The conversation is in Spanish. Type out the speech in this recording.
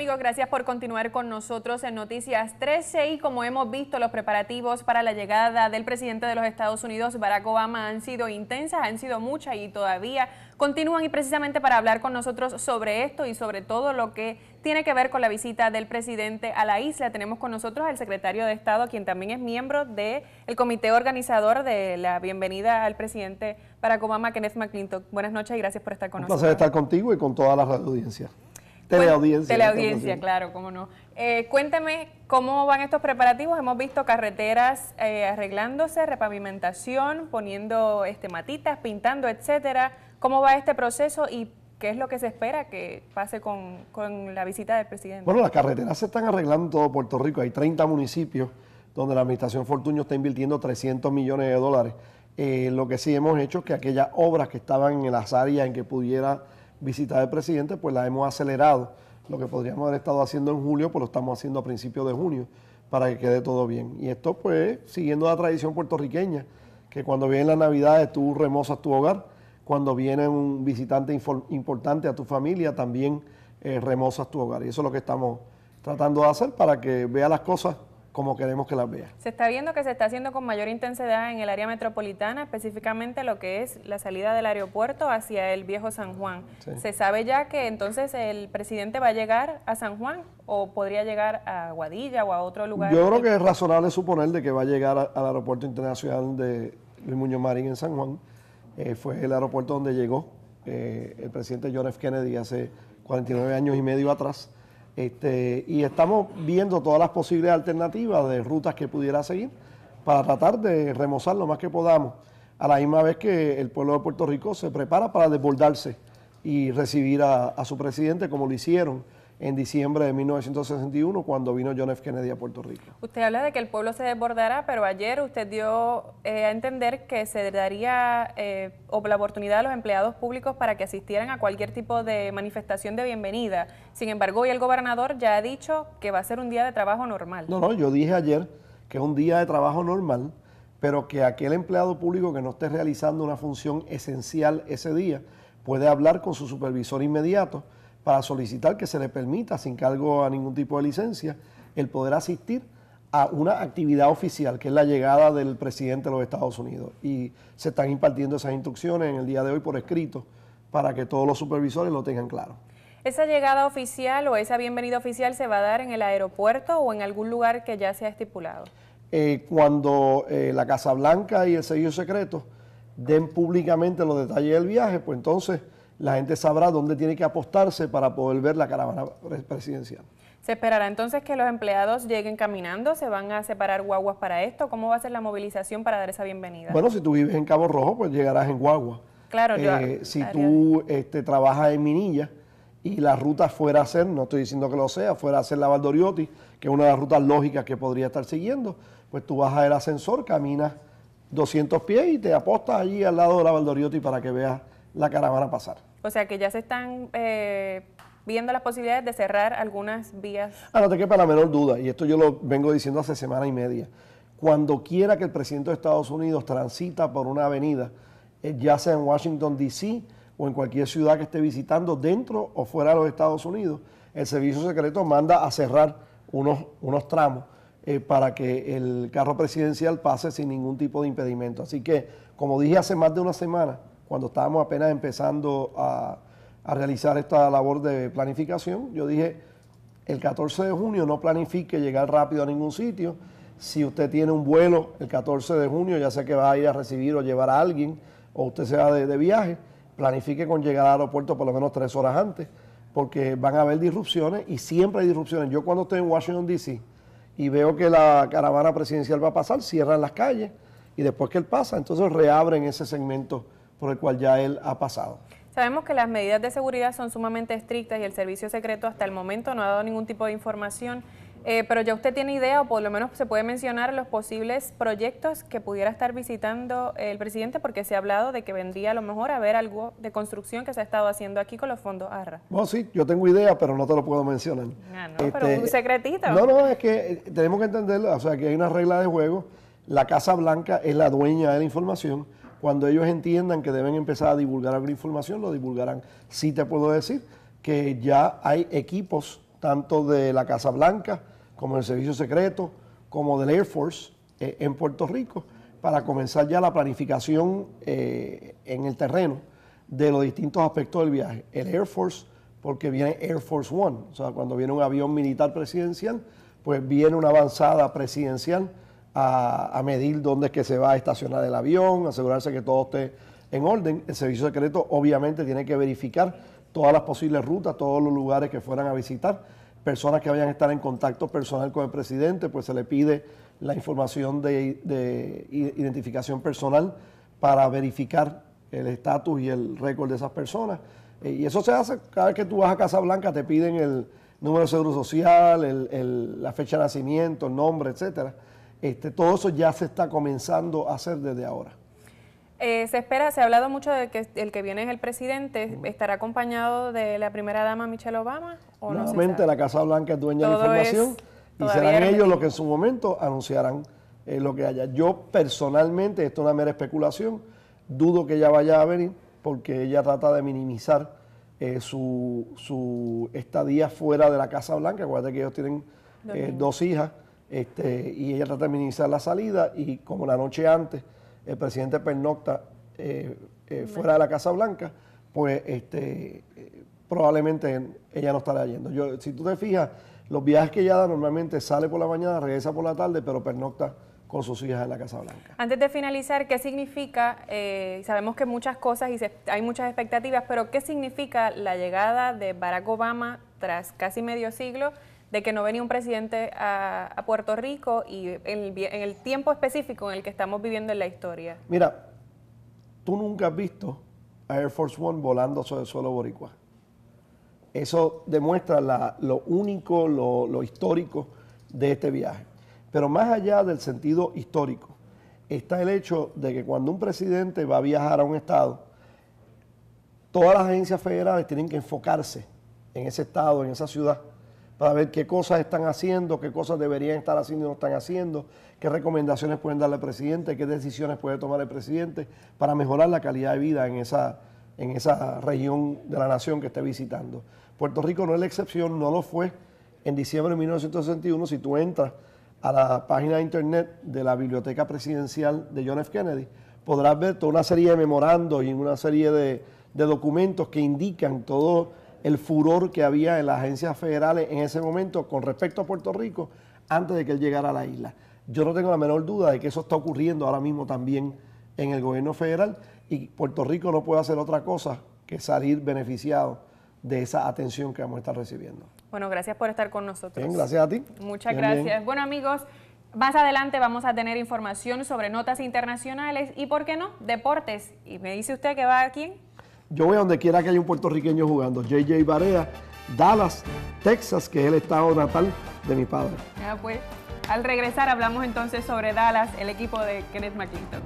amigos, gracias por continuar con nosotros en Noticias 13 y como hemos visto los preparativos para la llegada del presidente de los Estados Unidos, Barack Obama, han sido intensas, han sido muchas y todavía continúan y precisamente para hablar con nosotros sobre esto y sobre todo lo que tiene que ver con la visita del presidente a la isla, tenemos con nosotros al secretario de Estado, quien también es miembro del el comité organizador de la bienvenida al presidente Barack Obama, Kenneth McClintock. Buenas noches y gracias por estar con nosotros. Un placer estar contigo y con todas las audiencias. Teleaudiencia. teleaudiencia, claro, cómo no. Eh, cuénteme cómo van estos preparativos. Hemos visto carreteras eh, arreglándose, repavimentación, poniendo este, matitas, pintando, etcétera. ¿Cómo va este proceso y qué es lo que se espera que pase con, la visita del presidente? Bueno, las carreteras se están arreglando en todo Puerto Rico. Hay 30 municipios donde la administración Fortuño está invirtiendo 300 millones de dólares. Eh, lo que sí hemos hecho es que aquellas obras que estaban en las áreas en que pudiera visita del presidente, pues la hemos acelerado. Lo que podríamos haber estado haciendo en julio, pues lo estamos haciendo a principios de junio, para que quede todo bien. Y esto, pues, siguiendo la tradición puertorriqueña, que cuando vienen las navidades tú remozas tu hogar, cuando viene un visitante importante a tu familia, también eh, remozas tu hogar. Y eso es lo que estamos tratando de hacer para que vea las cosas como queremos que las vea. Se está viendo que se está haciendo con mayor intensidad en el área metropolitana, específicamente lo que es la salida del aeropuerto hacia el viejo San Juan. ¿Se sabe ya que entonces el presidente va a llegar a San Juan o podría llegar a Guadilla o a otro lugar? Yo creo que es razonable suponer de que va a llegar al aeropuerto internacional de Luis Muñoz Marín en San Juan. Eh, fue el aeropuerto donde llegó eh, el presidente John F. Kennedy hace 49 años y medio atrás. Este, y estamos viendo todas las posibles alternativas de rutas que pudiera seguir para tratar de remozar lo más que podamos, a la misma vez que el pueblo de Puerto Rico se prepara para desbordarse y recibir a su presidente como lo hicieron en diciembre de 1961 cuando vino John F. Kennedy a Puerto Rico. Usted habla de que el pueblo se desbordará, pero ayer usted dio eh, a entender que se daría eh, la oportunidad a los empleados públicos para que asistieran a cualquier tipo de manifestación de bienvenida. Sin embargo, hoy el gobernador ya ha dicho que va a ser un día de trabajo normal. No, no, yo dije ayer que es un día de trabajo normal, pero que aquel empleado público que no esté realizando una función esencial ese día puede hablar con su supervisor inmediato para solicitar que se le permita, sin cargo a ningún tipo de licencia, el poder asistir a una actividad oficial, que es la llegada del presidente de los Estados Unidos. Y se están impartiendo esas instrucciones en el día de hoy por escrito para que todos los supervisores lo tengan claro. ¿Esa llegada oficial o esa bienvenida oficial se va a dar en el aeropuerto o en algún lugar que ya se ha estipulado? Eh, cuando eh, la Casa Blanca y el sello secreto den públicamente los detalles del viaje, pues entonces la gente sabrá dónde tiene que apostarse para poder ver la caravana presidencial. ¿Se esperará entonces que los empleados lleguen caminando? ¿Se van a separar guaguas para esto? ¿Cómo va a ser la movilización para dar esa bienvenida? Bueno, si tú vives en Cabo Rojo, pues llegarás en guagua. Claro, eh, Si tú este, trabajas en Minilla y la ruta fuera a ser, no estoy diciendo que lo sea, fuera a ser la Valdoriotti, que es una de las rutas lógicas que podría estar siguiendo, pues tú bajas el ascensor, caminas 200 pies y te apostas allí al lado de la Valdoriotti para que veas la caravana pasar. O sea que ya se están eh, viendo las posibilidades de cerrar algunas vías. Ah, no te quepa la menor duda, y esto yo lo vengo diciendo hace semana y media. Cuando quiera que el presidente de Estados Unidos transita por una avenida, eh, ya sea en Washington, D.C., o en cualquier ciudad que esté visitando dentro o fuera de los Estados Unidos, el servicio secreto manda a cerrar unos, unos tramos eh, para que el carro presidencial pase sin ningún tipo de impedimento. Así que, como dije hace más de una semana, cuando estábamos apenas empezando a, realizar esta labor de planificación, yo dije, el 14 de junio no planifique llegar rápido a ningún sitio. Si usted tiene un vuelo el 14 de junio, ya sé que va a ir a recibir o llevar a alguien, o usted sea de, de viaje, planifique con llegar al aeropuerto por lo menos tres horas antes, porque van a haber disrupciones y siempre hay disrupciones. Yo cuando estoy en Washington, D.C. y veo que la caravana presidencial va a pasar, cierran las calles y después que él pasa, entonces reabren ese segmento por el cual ya él ha pasado. Sabemos que las medidas de seguridad son sumamente estrictas y el servicio secreto hasta el momento no ha dado ningún tipo de información, eh, pero ya usted tiene idea o por lo menos se puede mencionar los posibles proyectos que pudiera estar visitando el presidente porque se ha hablado de que vendría a lo mejor a ver algo de construcción que se ha estado haciendo aquí con los fondos ARRA. Bueno, sí, yo tengo idea, pero no te lo puedo mencionar. Ah, no, pero este, un secretito. No, no, es que eh, tenemos que entenderlo, o sea, que hay una regla de juego, la Casa Blanca es la dueña de la información cuando ellos entiendan que deben empezar a divulgar alguna información, lo divulgarán. Sí te puedo decir que ya hay equipos, tanto de la Casa Blanca como del Servicio Secreto, como del Air Force, eh, en Puerto Rico, para comenzar ya la planificación eh, en el terreno de los distintos aspectos del viaje. El Air Force, porque viene Air Force One, o sea, cuando viene un avión militar presidencial, pues viene una avanzada presidencial a, medir dónde es que se va a estacionar el avión, asegurarse que todo esté en orden. El servicio secreto obviamente tiene que verificar todas las posibles rutas, todos los lugares que fueran a visitar. Personas que vayan a estar en contacto personal con el presidente, pues se le pide la información de, identificación personal para verificar el estatus y el récord de esas personas. Eh, y eso se hace cada vez que tú vas a Casa Blanca, te piden el número de seguro social, la fecha de nacimiento, el nombre, etcétera. Este, todo eso ya se está comenzando a hacer desde ahora. Eh, se espera, se ha hablado mucho de que el que viene es el presidente, ¿estará acompañado de la primera dama Michelle Obama? ¿o Nuevamente, la Casa Blanca es dueña de la información y serán ellos los que en su momento anunciarán eh, lo que haya. Yo personalmente, esto es una mera especulación, dudo que ella vaya a venir porque ella trata de minimizar eh, su, su, estadía fuera de la Casa Blanca, acuérdate que ellos tienen dos hijas este, y ella trata de minimizar la salida y como la noche antes el presidente pernocta eh, eh, fuera de la Casa Blanca, pues este, probablemente ella no estará yendo. si tú te fijas, los viajes que ella da normalmente sale por la mañana, regresa por la tarde, pero pernocta con sus hijas en la Casa Blanca. Antes de finalizar, ¿qué significa? Eh, sabemos que muchas cosas y hay muchas expectativas, pero ¿qué significa la llegada de Barack Obama tras casi medio siglo? de que no venía un presidente a, Puerto Rico y en el, tiempo específico en el que estamos viviendo en la historia. Mira, tú nunca has visto a Air Force One volando sobre el suelo boricua. Eso demuestra lo único, lo histórico de este viaje. Pero más allá del sentido histórico, está el hecho de que cuando un presidente va a viajar a un estado, todas las agencias federales tienen que enfocarse en ese estado, en esa ciudad, para ver qué cosas están haciendo, qué cosas deberían estar haciendo y no están haciendo, qué recomendaciones pueden darle al presidente, qué decisiones puede tomar el presidente para mejorar la calidad de vida en esa, en esa región de la nación que esté visitando. Puerto Rico no es la excepción, no lo fue. En diciembre de 1961, si tú entras a la página de internet de la Biblioteca Presidencial de John F. Kennedy, podrás ver toda una serie de memorandos y una serie de documentos que indican todo el furor que había en las agencias federales en ese momento con respecto a Puerto Rico antes de que él llegara a la isla. Yo no tengo la menor duda de que eso está ocurriendo ahora mismo también en el gobierno federal y Puerto Rico no puede hacer otra cosa que salir beneficiado de esa atención que vamos a estar recibiendo. Bueno, gracias por estar con nosotros. Bien, gracias a ti. Muchas gracias. Bueno, amigos, más adelante vamos a tener información sobre notas internacionales y, ¿por qué no?, deportes. Y me dice usted que va a quién. Yo voy a donde quiera que haya un puertorriqueño jugando. JJ Barea, Dallas, Texas, que es el estado natal de mi padre. pues, al regresar hablamos entonces sobre Dallas, el equipo de Kenneth McClintock.